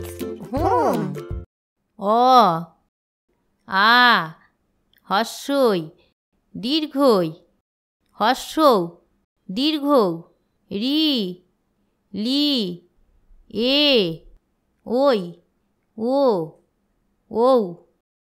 It's home. অ আ হস্যই দীর্ঘই হস্য দীর্ঘ রি লি এ ওই ও ঔ